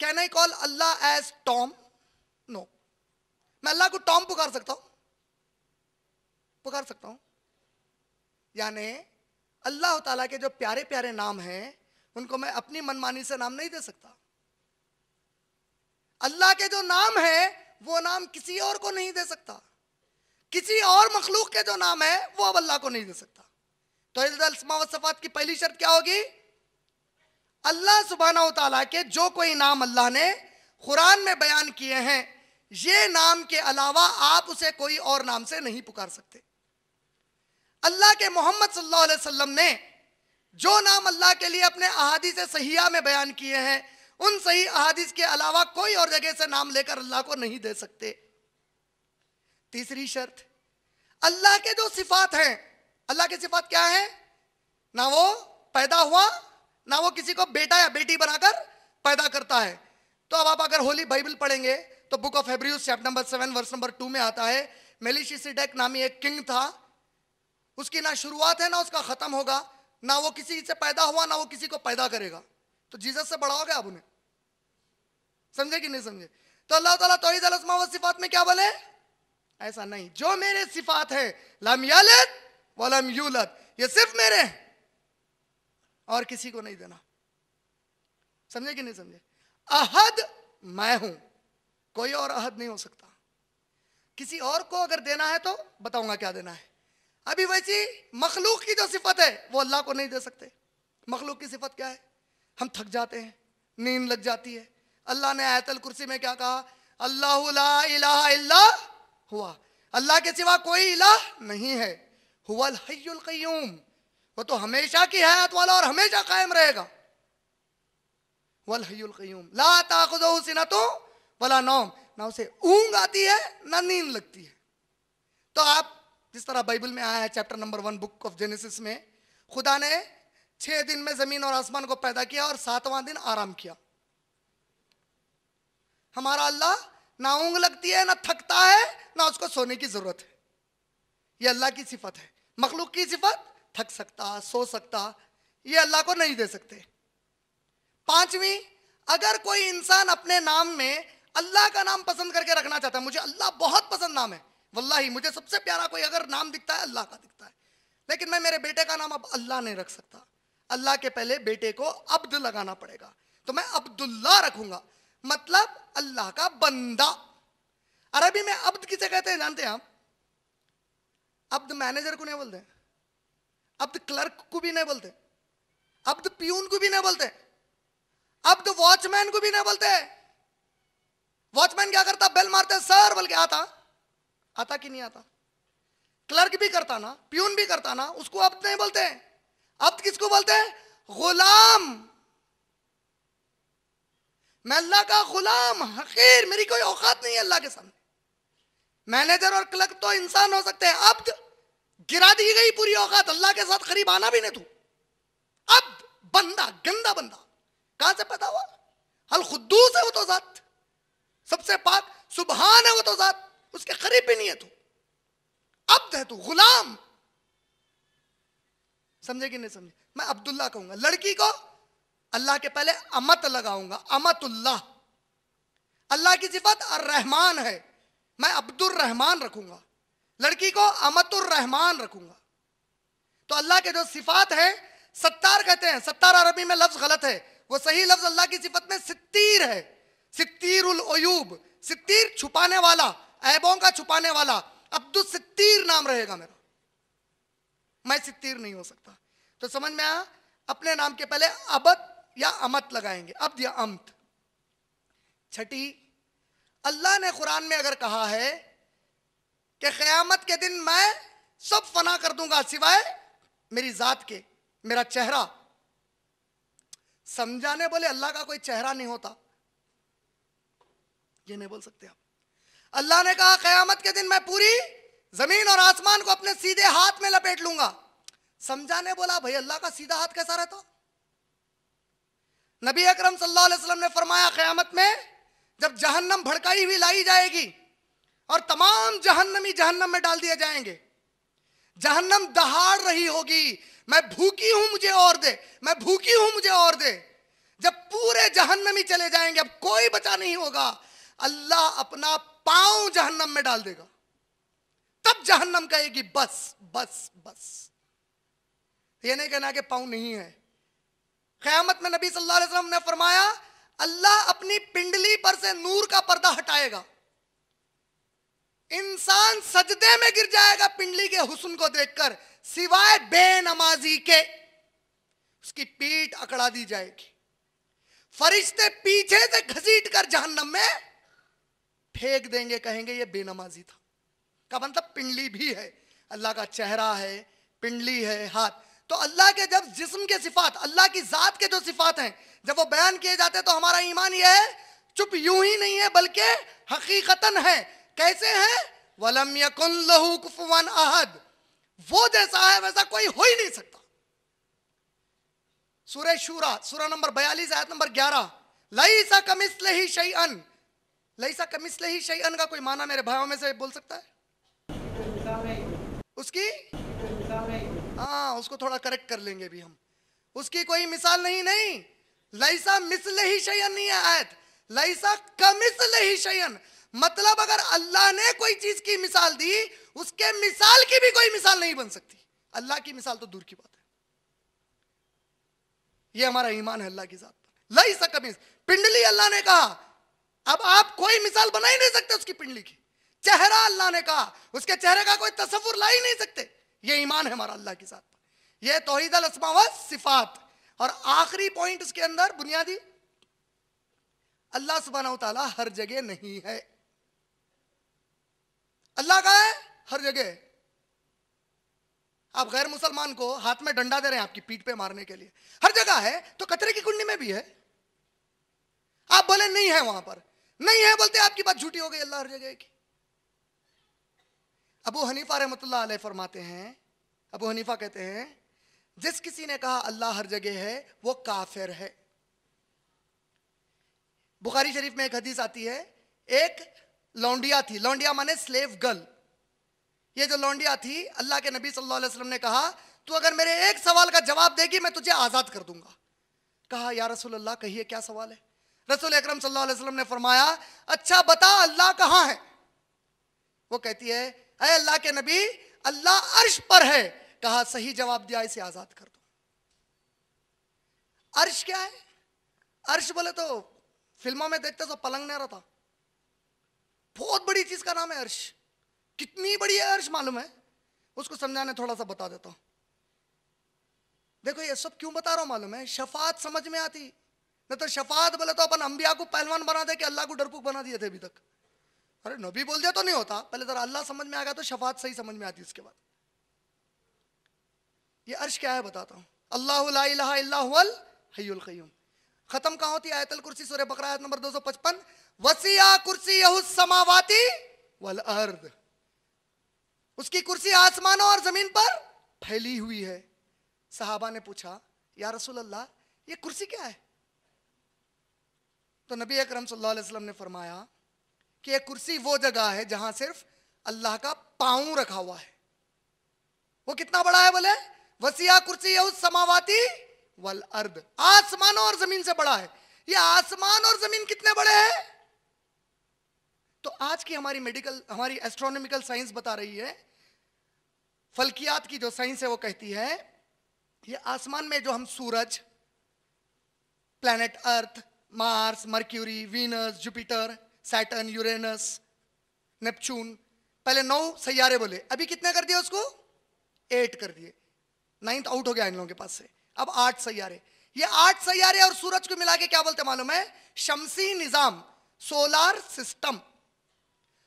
कैन आई कॉल अल्लाह एज टॉम नो मैं अल्लाह को टॉम पुकार सकता हूं पुकार सकता हूं यानी अल्लाह ताला के जो प्यारे प्यारे नाम हैं उनको मैं अपनी मनमानी से नाम नहीं दे सकता अल्लाह के जो नाम है वो नाम किसी और को नहीं दे सकता किसी और मखलूक के जो नाम है वो अब अल्लाह को नहीं दे सकता तो सफात की पहली शर्त क्या होगी अल्लाह सुबहाना तला के जो कोई नाम अल्लाह ने कुरान में बयान किए हैं ये नाम के अलावा आप उसे कोई और नाम से नहीं पुकार सकते अल्लाह के मोहम्मद सल्लल्लाहु अलैहि वसल्लम ने जो नाम अल्लाह के लिए अपने अहादी से सहिया में बयान किए हैं उन सही अहादिस के अलावा कोई और जगह से नाम लेकर अल्लाह को नहीं दे सकते तीसरी शर्त अल्लाह के जो सिफात हैं अल्लाह के सिफात क्या है ना वो पैदा हुआ ना वो किसी को बेटा या बेटी बनाकर पैदा करता है तो अब आप अगर होली बाइबल पढ़ेंगे तो book of Hebrews chapter number seven verse number two में आता है मेलिशिसिडेक नामी एक किंग था उसकी ना शुरुआत है ना उसका ख़त्म होगा ना वो किसी से पैदा हुआ ना वो किसी को पैदा करेगा तो जीसस से बड़ा हो गया उन्हें समझे कि नहीं समझे तो अल्लाह ताला तो सिफात में क्या बोले ऐसा नहीं जो मेरे सिफात है लम यालत लम यूलत ये सिर्फ मेरे और किसी को नहीं देना समझे कि नहीं समझे अहद मैं हूं कोई और अहद नहीं हो सकता किसी और को अगर देना है तो बताऊंगा क्या देना है अभी वैसी मखलूक की जो सिफत है वो अल्लाह को नहीं दे सकते मखलूक की सिफत क्या है हम थक जाते हैं नींद लग जाती है अल्लाह ने आयतल कुर्सी में क्या कहा अल्लाह इला हुआ अल्लाह के सिवा कोई इला नहीं है हुवल वो तो हमेशा की हयात वाला और हमेशा कायम रहेगा वल ला ताखुदो सिना तो वला नौम ना उसे ऊंग आती है ना नींद लगती है तो आप जिस तरह बाइबल में आया है chapter number one book of Genesis में खुदा ने छह दिन में ज़मीन और आसमान को पैदा किया और सातवां दिन आराम किया हमारा अल्लाह ना ऊँग लगती है ना थकता है ना उसको सोने की ज़रूरत है ये अल्लाह की सिफत है मखलूक की सिफत थक सकता सो सकता ये अल्लाह को नहीं दे सकते पांचवी अगर कोई इंसान अपने नाम में अल्लाह का नाम पसंद करके रखना चाहता है मुझे अल्लाह बहुत पसंद नाम है ही मुझे सबसे प्यारा कोई अगर नाम दिखता है अल्लाह का दिखता है लेकिन मैं मेरे बेटे का नाम अब अल्लाह नहीं रख सकता अल्लाह के पहले बेटे को अब्द लगाना पड़ेगा तो मैं अब्दुल्ला रखूंगा मतलब अल्लाह का बंदा अरबी में अब्द किसे कहते हैं जानते हैं आप अब्द मैनेजर को नहीं बोलते अब्द क्लर्क को भी नहीं बोलते अब्द प्यून को भी नहीं बोलते अब्द वॉचमैन को भी नहीं बोलते वॉचमैन क्या करता बेल मारते सर बोल के आता आता कि नहीं आता क्लर्क भी करता ना प्यून भी करता ना उसको अब्द नहीं बोलते अब्द किसको बोलते हैं गुलाम मैं अल्लाह का गुलाम हकीर मेरी कोई औकात नहीं है अल्लाह के सामने मैनेजर और क्लर्क तो इंसान हो सकते हैं अब गिरा दी गई पूरी औकात अल्लाह के साथ करीब आना भी नहीं तू अब बंदा गंदा बंदा कहां से पता हुआ हल खुदूस है वो तो जात सबसे पाक सुबहान है वो तो जात उसके करीब भी नहीं है तू अब है तू गुलाम समझे कि नहीं समझे मैं अब्दुल्ला कहूंगा लड़की को अल्लाह के पहले अमत लगाऊंगा अमतुल्लाह अल्लाह की सिफत रहमान है मैं अब्दुल रहमान रखूंगा लड़की को अमतुर रहमान रखूंगा तो अल्लाह के जो सिफात है सत्तार कहते हैं सत्तार अरबी में लफ्ज गलत है वो सही लफ्ज अल्लाह की सिफत में सित्तीर है सित्तीर अयूब सित्तीर छुपाने वाला ऐबों का छुपाने वाला अब्दुल सित्तीर नाम रहेगा मेरा मैं सित्तीर नहीं हो सकता तो समझ में आया अपने नाम के पहले अबद या अमत लगाएंगे अब दिया अमत छठी अल्लाह ने कुरान में अगर कहा है कि क़यामत के दिन मैं सब फना कर दूंगा सिवाय मेरी ज़ात के मेरा चेहरा समझाने बोले अल्लाह का कोई चेहरा नहीं होता ये नहीं बोल सकते आप अल्लाह ने कहा क़यामत के दिन मैं पूरी ज़मीन और आसमान को अपने सीधे हाथ में लपेट लूंगा समझाने बोला भाई अल्लाह का सीधा हाथ कैसा रहता नबी अकरम सल्लल्लाहु अलैहि वसल्लम ने फरमाया क़यामत में जब जहन्नम भड़काई हुई लाई जाएगी और तमाम जहन्नमी जहन्नम में डाल दिए जाएंगे जहन्नम दहाड़ रही होगी मैं भूखी हूं मुझे और दे मैं भूखी हूं मुझे और दे जब पूरे जहन्नमी चले जाएंगे अब कोई बचा नहीं होगा अल्लाह अपना पांव जहन्नम में डाल देगा तब जहन्नम कहेगी बस बस बस ये नहीं कहना कि पांव नहीं है क़यामत में नबी सल्लल्लाहु अलैहि वसल्लम ने फरमाया अल्लाह अपनी पिंडली पर से नूर का पर्दा हटाएगा इंसान सजदे में गिर जाएगा पिंडली के हुसन को देखकर सिवाय बेनमाजी के उसकी पीठ अकड़ा दी जाएगी फरिश्ते पीछे से घसीट कर जहन्नम में फेंक देंगे कहेंगे ये बेनमाजी था का मतलब पिंडली भी है अल्लाह का चेहरा है पिंडली है हाथ तो अल्लाह के जब जिस्म के सिफात अल्लाह की ज़ात के जो सिफात हैं जब वो बयान किए जाते हैं तो हमारा ईमान यह है चुप यूं ही नहीं है बल्कि हकीकतन है कैसे है वलम यकुन लहू कुफवान अहद वो जैसा है वैसा कोई हो ही नहीं सकता सूर्य शूरा सूर्य नंबर बयालीस आयत नंबर ग्यारह लई सा कमिसल ही शई अन लई सा ही शई का कोई माना मेरे भाइयों में से बोल सकता है उसकी हाँ उसको थोड़ा करेक्ट कर लेंगे भी हम उसकी कोई मिसाल नहीं नहीं लईसा मिसल ही शयन नहीं है आयत लईसा कमिसल ही शयन मतलब अगर अल्लाह ने कोई चीज की मिसाल दी उसके मिसाल की भी कोई मिसाल नहीं बन सकती अल्लाह की मिसाल तो दूर की बात है ये हमारा ईमान है अल्लाह की जात पर लई सा पिंडली अल्लाह ने कहा अब आप कोई मिसाल बना ही नहीं सकते उसकी पिंडली की चेहरा अल्लाह ने कहा उसके चेहरे का कोई तस्वुर ला ही नहीं सकते ये ईमान है हमारा अल्लाह के साथ ये तोहिद व सिफात और आखिरी पॉइंट इसके अंदर बुनियादी अल्लाह सुबहाना तला हर जगह नहीं है अल्लाह का है हर जगह आप गैर मुसलमान को हाथ में डंडा दे रहे हैं आपकी पीठ पे मारने के लिए हर जगह है तो कचरे की कुंडी में भी है आप बोले नहीं है वहां पर नहीं है बोलते आपकी बात झूठी हो गई अल्लाह हर जगह की अबू हनीफा रहमतुल्लाह अलैह फरमाते हैं अबू हनीफा कहते हैं जिस किसी ने कहा अल्लाह हर जगह है वो काफिर है बुखारी शरीफ में एक हदीस आती है एक लौंडिया थी लौंडिया माने स्लेव गर्ल ये जो लौंडिया थी अल्लाह के नबी सल्लल्लाहु अलैहि वसल्लम ने कहा तू अगर मेरे एक सवाल का जवाब देगी मैं तुझे आज़ाद कर दूंगा कहा या रसूल अल्लाह कहिए क्या सवाल है रसूल अक्रम सल्लल्लाहु ने फरमाया अच्छा बता अल्लाह कहाँ है वो कहती है अल्लाह के नबी अल्लाह अर्श पर है कहा सही जवाब दिया इसे आजाद कर दो अर्श क्या है अर्श बोले तो फिल्मों में देखते तो पलंग नहीं रहता बहुत बड़ी चीज का नाम है अर्श कितनी बड़ी है अर्श मालूम है उसको समझाने थोड़ा सा बता देता हूं देखो ये सब क्यों बता रहा हूं मालूम है शफात समझ में आती नहीं तो शफात बोले तो अपन अंबिया को पहलवान बना दे कि अल्लाह को डरपूक बना दिए थे अभी तक अरे नबी बोल दिया तो नहीं होता पहले जरा अल्लाह समझ में आ गया तो शफात सही समझ में आती उसके बाद ये अर्श क्या है बताता हूँ अल्लाह खत्म कहा होती आयतल कुर्सी सूर्य बकरा नंबर दो सौ पचपन वसिया कुर्सी समावाती वल अर्द उसकी कुर्सी आसमानों और जमीन पर फैली हुई है साहबा ने पूछा या रसूल अल्लाह ये कुर्सी क्या है तो नबी अकरम सल्लल्लाहु अलैहि वसल्लम ने फरमाया कि ये कुर्सी वो जगह है जहां सिर्फ अल्लाह का पांव रखा हुआ है वो कितना बड़ा है बोले वसिया कुर्सी है उस समावाती वल अर्द आसमान और जमीन से बड़ा है ये आसमान और जमीन कितने बड़े हैं तो आज की हमारी मेडिकल हमारी एस्ट्रोनॉमिकल साइंस बता रही है फलकियात की जो साइंस है वो कहती है ये आसमान में जो हम सूरज planet Earth Mars Mercury Venus Jupiter Saturn Uranus Neptune पहले नौ सैारे बोले अभी कितने कर दिए उसको एट कर दिए नाइन्थ आउट हो गया इन लोगों के पास से अब आठ सैारे ये आठ सैारे और सूरज को मिला के क्या बोलते मालूम है शमसी निजाम सोलार सिस्टम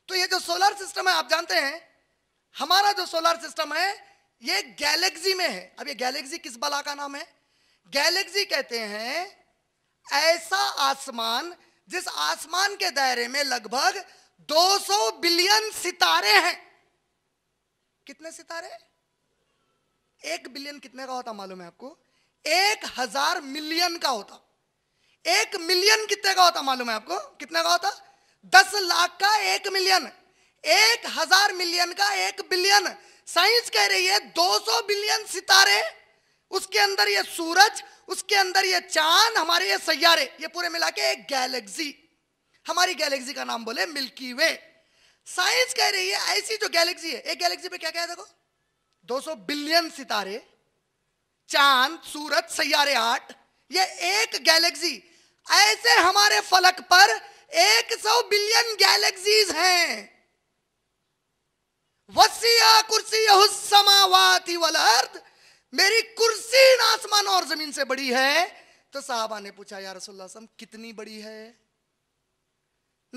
तो ये जो सोलार सिस्टम है आप जानते हैं हमारा जो सोलार सिस्टम है ये गैलेक्सी में है अब ये गैलेक्सी किस बला का नाम है गैलेक्सी कहते हैं ऐसा आसमान जिस आसमान के दायरे में लगभग 200 बिलियन सितारे हैं कितने सितारे एक बिलियन कितने का होता मालूम है आपको एक हजार मिलियन का होता एक मिलियन कितने का होता मालूम है आपको कितने का होता दस लाख का एक मिलियन एक हजार मिलियन का एक बिलियन साइंस कह रही है 200 बिलियन सितारे उसके अंदर ये सूरज उसके अंदर ये चांद हमारे ये सैयारे ये पूरे मिला के एक गैलेक्सी हमारी गैलेक्सी का नाम बोले मिल्की वे साइंस कह रही है ऐसी जो गैलेक्सी है एक गैलेक्सी पे क्या कह है देखो 200 बिलियन सितारे चांद सूरज सैयारे आठ ये एक गैलेक्सी ऐसे हमारे फलक पर 100 बिलियन गैलेक्सीज हैं वसिया कुर्सी समावाती वल अर्थ मेरी कुर्सी आसमान और जमीन से बड़ी है तो साहबा ने पूछा यार कितनी बड़ी है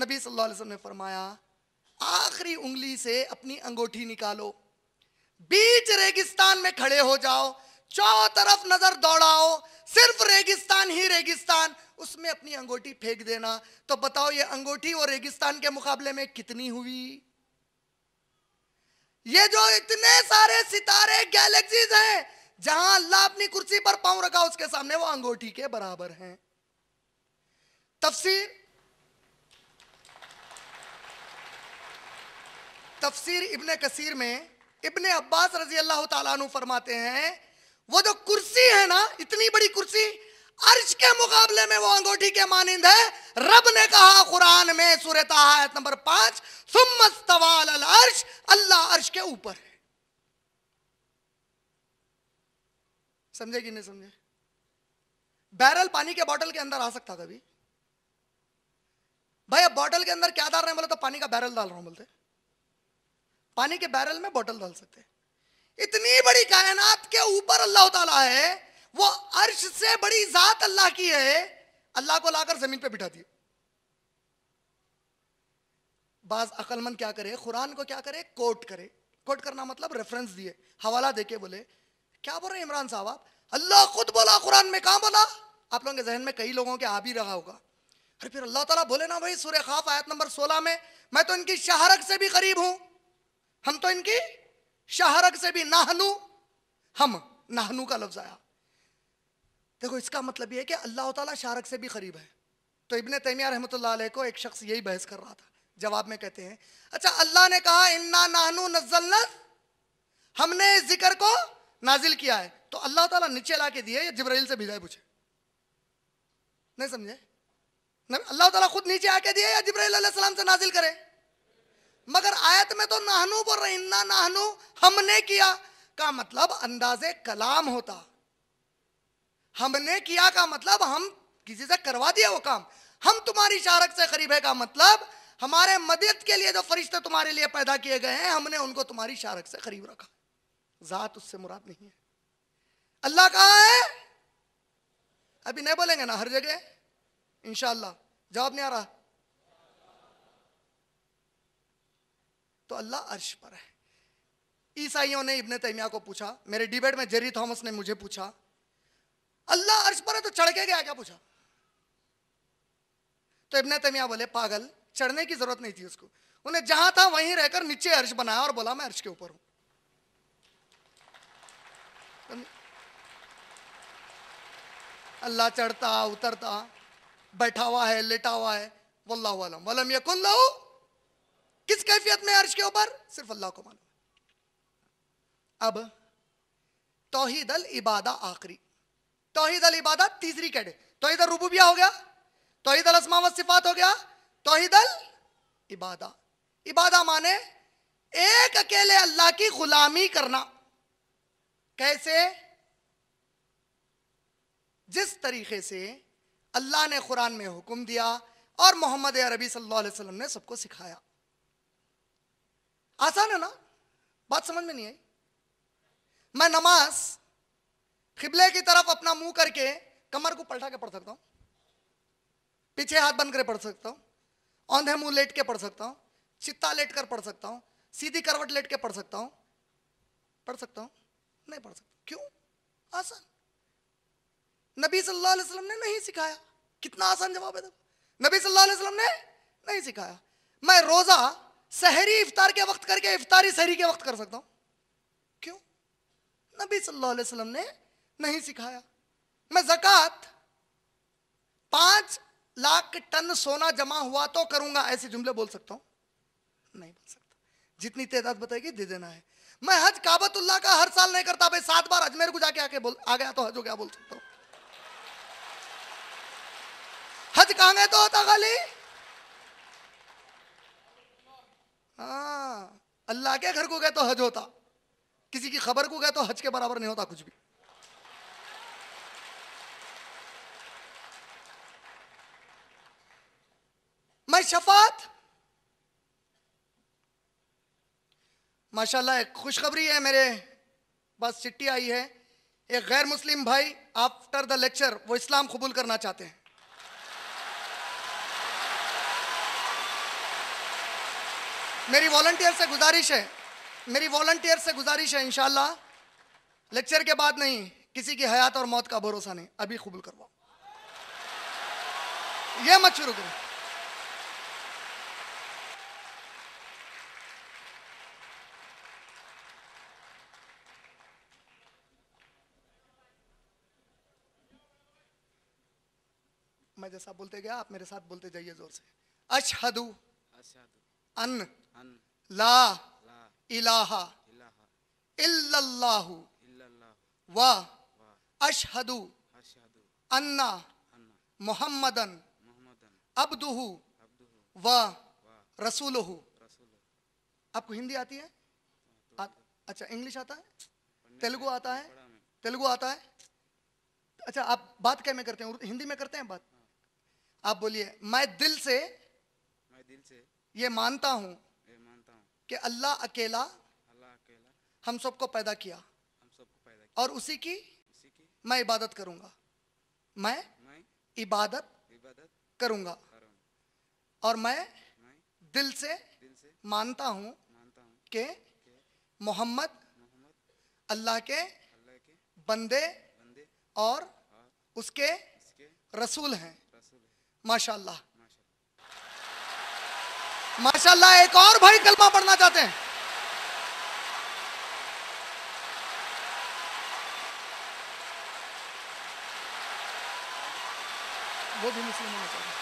नबी सल्लल्लाहु अलैहि वसल्लम ने फरमाया आखिरी उंगली से अपनी अंगूठी निकालो बीच रेगिस्तान में खड़े हो जाओ चौ तरफ नजर दौड़ाओ सिर्फ रेगिस्तान ही रेगिस्तान उसमें अपनी अंगूठी फेंक देना तो बताओ ये अंगूठी और रेगिस्तान के मुकाबले में कितनी हुई ये जो इतने सारे सितारे गैलेक्सीज हैं जहां अल्लाह अपनी कुर्सी पर पांव रखा उसके सामने वो अंगूठी के बराबर हैं तफसीर तफसीर इब्ने कसीर में इब्ने अब्बास रजी अल्लाह तु फरमाते हैं वो जो कुर्सी है ना इतनी बड़ी कुर्सी अर्श के मुकाबले में वो अंगूठी के मानिंद है रब ने कहा कुरान में सुरता आयत नंबर पांच सुमस्तवाल अर्श अल्लाह अर्श के ऊपर है समझे कि नहीं समझे बैरल पानी के बॉटल के अंदर आ सकता था अभी भाई अब बॉटल के अंदर क्या डाल रहे हैं बोले तो पानी का बैरल डाल रहा हूं बोलते पानी के बैरल में बॉटल डाल सकते इतनी बड़ी कायनात के ऊपर अल्लाह ताला है वो अर्श से बड़ी जात अल्लाह की है अल्लाह को लाकर जमीन पे बिठा दिए बाज अकलमंद क्या करे कुरान को क्या करे कोट करे कोट करना मतलब रेफरेंस दिए हवाला देके बोले क्या बोल रहे हैं इमरान साहब आप अल्लाह खुद बोला कुरान में कहा बोला आप लोगों के जहन में कई लोगों के आ भी रहा होगा अरे फिर अल्लाह ताला बोले ना भाई सूर्य खाफ आयत नंबर सोलह में मैं तो इनकी शहरक से भी करीब हूं हम तो इनकी शहरक से भी नाहनू हम नाहनू का लफ्ज आया देखो इसका मतलब यह है कि अल्लाह तला शहरक से भी करीब है तो इबन तैमिया रहमत को एक शख्स यही बहस कर रहा था जवाब में कहते हैं अच्छा अल्लाह ने कहा इन्ना नाहनू नजल हमने इस जिक्र को नाजिल किया है तो अल्लाह ताला नीचे ला के दिए या जबराइल से भेजा है पूछे नहीं समझे अल्लाह ताला खुद नीचे आके दिए या जबराइल सलाम से नाजिल करे मगर आयत में तो नाहनू बोल रहे इन्ना नाहनू हमने किया का मतलब अंदाजे कलाम होता हमने किया का मतलब हम किसी से करवा दिया वो काम हम तुम्हारी शारक से करीब है का मतलब हमारे मदद के लिए जो फरिश्ते तुम्हारे लिए पैदा किए गए हैं हमने उनको तुम्हारी शारक से करीब रखा जात उससे मुराद नहीं है अल्लाह कहा है अभी नहीं बोलेंगे ना हर जगह इनशाला जवाब नहीं आ रहा तो अल्लाह अर्श पर है ईसाइयों ने इब्ने तैमिया को पूछा मेरे डिबेट में जेरी थॉमस ने मुझे पूछा अल्लाह अर्श पर है तो चढ़ के गया क्या पूछा तो इब्ने तैमिया बोले पागल चढ़ने की जरूरत नहीं थी उसको उन्हें जहां था वहीं रहकर नीचे अर्श बनाया और बोला मैं अर्श के ऊपर हूं अल्लाह चढ़ता उतरता बैठा हुआ है लेटा हुआ है वल्लाम वलम यकुन किस कैफियत में अर्श के ऊपर सिर्फ अल्लाह को मालूम अब तोहहीद अल इबादा आखिरी तोहिद अल इबादा तीसरी कैडे तोहहीद अल रुबूबिया हो गया तोहहीद अल असमा व सिफात हो गया तोहहीद अल इबादा इबादा माने एक अकेले अल्लाह की गुलामी करना कैसे जिस तरीके से अल्लाह ने कुरान में हुक्म दिया और मोहम्मद अरबी सल्लल्लाहु अलैहि वसल्लम ने सबको सिखाया आसान है ना बात समझ में नहीं आई मैं नमाज खिबले की तरफ अपना मुंह करके कमर को पलटा के पढ़ सकता हूँ पीछे हाथ बंद कर पढ़ सकता हूँ औंधे मुंह लेट के पढ़ सकता हूँ चित्ता लेट कर पढ़ सकता हूँ सीधी करवट लेट के पढ़ सकता हूँ पढ़ सकता हूँ नहीं पढ़ सकता क्यों आसान नबी सल्लल्लाहु अलैहि वसल्लम ने नहीं सिखाया कितना आसान जवाब है नबी सल्लल्लाहु अलैहि वसल्लम ने नहीं सिखाया मैं रोजा सहरी इफ्तार के वक्त करके इफ्तारी सहरी के वक्त कर सकता हूं क्यों नबी सल्लल्लाहु अलैहि वसल्लम ने नहीं सिखाया मैं जक़ात पांच लाख टन सोना जमा हुआ तो करूंगा ऐसे जुमले बोल सकता हूं नहीं बोल सकता जितनी तादाद बताएगी दे देना है मैं हज काबतुल्ला का हर साल नहीं करता भाई सात बार अजमेर को जाके आके बोल आ गया तो हज हो गया बोल सकता हूँ हज गए तो होता खाली हाँ अल्लाह के घर को गए तो हज होता किसी की खबर को गए तो हज के बराबर नहीं होता कुछ भी मैं शफात माशाला एक खुशखबरी है मेरे पास चिट्ठी आई है एक गैर मुस्लिम भाई आफ्टर द लेक्चर वो इस्लाम कबूल करना चाहते हैं मेरी वॉल्टियर से गुजारिश है मेरी वॉलंटियर से गुजारिश है इनशाला लेक्चर के बाद नहीं किसी की हयात और मौत का भरोसा नहीं अभी कबूल करवाओ ये मत शुरू करो मैं जैसा बोलते गया आप मेरे साथ बोलते जाइए जोर से अच्छा दू अन ला इलाहा इल्लल्लाहु व अशहदु अन्ना मुहम्मदन अब्दुहु व रसूलुहु आपको हिंदी आती है अच्छा इंग्लिश आता है तेलुगु आता है तेलुगु आता है अच्छा आप बात कैसे करते हैं हिंदी में करते हैं बात हाँ। आप बोलिए मैं दिल से मैं दिल से ये मानता हूँ कि अल्लाह अकेला हम सबको पैदा किया और उसी की मैं इबादत करूँगा मैं इबादत करूँगा और मैं दिल से मानता हूँ कि मोहम्मद अल्लाह के बंदे और उसके रसूल हैं माशाल्लाह माशाल्लाह एक और भाई कलमा पढ़ना चाहते हैं वो भी मुस्लिम होना चाहते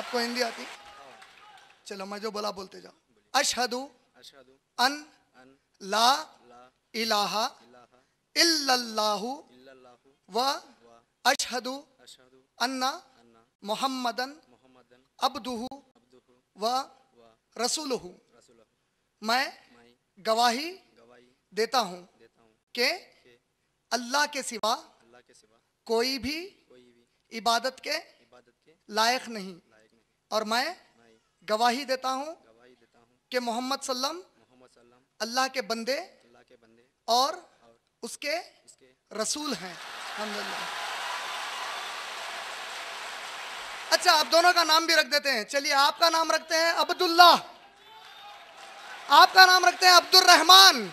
आपको हिंदी आती चलो मैं जो बोला बोलते जाओ अशहदू अन ला इलाहा अशहदु अन्ना मोहम्मदन अब्दुहु व रसूलहु मैं गवाही देता हूँ के अल्लाह के सिवा कोई भी इबादत के लायक नहीं और मैं गवाही देता हूँ कि मोहम्मद सल्लम अल्लाह के बंदे अल्लाह के बंदे और उसके, रसूल हैं अल्हम्दुलिल्लाह अच्छा आप दोनों का नाम भी रख देते हैं चलिए आपका नाम रखते हैं अब्दुल्ला आपका नाम रखते हैं अब्दुल रहमान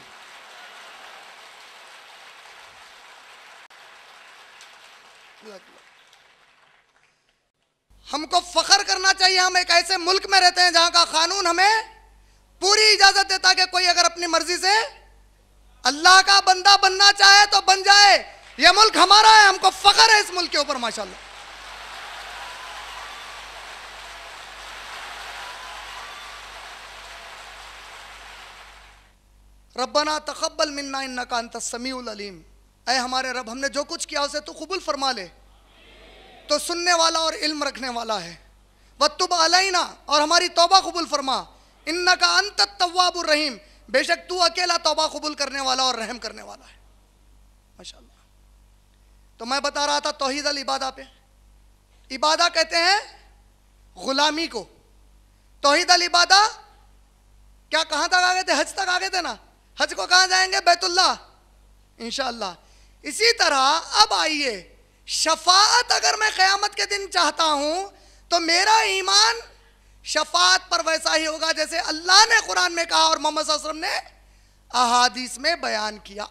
हमको फखर करना चाहिए हम एक ऐसे मुल्क में रहते हैं जहां का कानून हमें पूरी इजाजत देता है कि कोई अगर अपनी मर्जी से अल्लाह का बंदा बनना चाहे तो बन जाए यह मुल्क हमारा है हमको फख्र है इस मुल्क के ऊपर माशाल्लाह रब्बना तकबल मिन्ना इन्ना का अंत समीम अय हमारे रब हमने जो कुछ किया उसे तो कबूल फरमा ले तो सुनने वाला और इल्म रखने वाला है वत्तुब अलैना और हमारी तोबा कबूल फरमा इन्ना का अंत तवाबुर रहीम बेशक तू अकेला तोबा कबूल करने वाला और रहम करने वाला है माशा तो मैं बता रहा था तोहद अल इबादा पे इबादा कहते हैं गुलामी को तोहद अल इबादा क्या कहाँ तक आ गए थे हज तक आ गए थे ना हज को कहाँ जाएंगे बैतुल्ला इनशाला इसी तरह अब आइए शफात अगर मैं क्यामत के दिन चाहता हूँ तो मेरा ईमान शफात पर वैसा ही होगा जैसे अल्लाह ने कुरान में कहा और मोहम्मद असलम ने अहादीस में बयान किया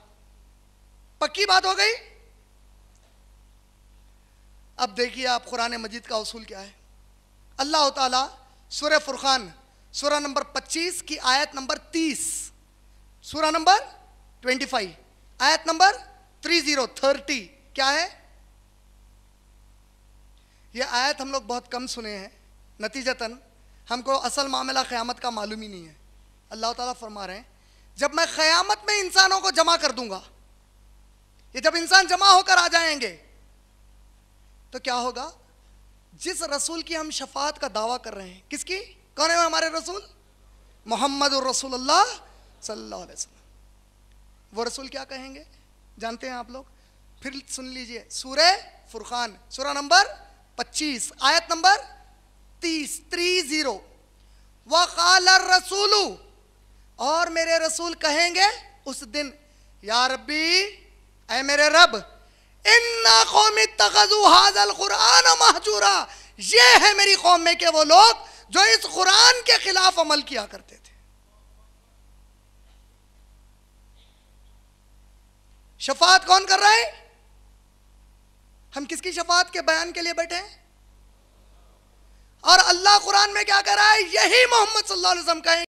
पक्की बात हो गई अब देखिए आप कुरान मजीद का उसूल क्या है अल्लाह तला सुर फुरखान सूर्य नंबर 25 की आयत नंबर 30 सूर्य नंबर 25 आयत नंबर 30 30 क्या है यह आयत हम लोग बहुत कम सुने हैं नतीजतन हमको असल मामला क़्यामत का मालूम ही नहीं है अल्लाह ताला फरमा रहे हैं जब मैं क़्यामत में इंसानों को जमा कर दूंगा ये जब इंसान जमा होकर आ जाएंगे तो क्या होगा जिस रसूल की हम शफात का दावा कर रहे हैं किसकी कौन है हमारे रसूल मोहम्मद रसूल अल्लाह सल्लल्लाहु अलैहि वसल्लम वो रसूल क्या कहेंगे जानते हैं आप लोग फिर सुन लीजिए सूर्य फुरखान सूरा नंबर 25 आयत नंबर तीस थ्री जीरो वाल रसूलू और मेरे रसूल कहेंगे उस दिन यार बी ए मेरे रब इन कौमी तकजू हाजल कुरान महजूरा ये है मेरी कौम में के वो लोग जो इस कुरान के खिलाफ अमल किया करते थे शफात कौन कर रहा है हम किसकी शफात के बयान के लिए बैठे हैं और अल्लाह कुरान में क्या कर रहा है यही मोहम्मद सल्लल्लाहु अलैहि वसल्लम कहें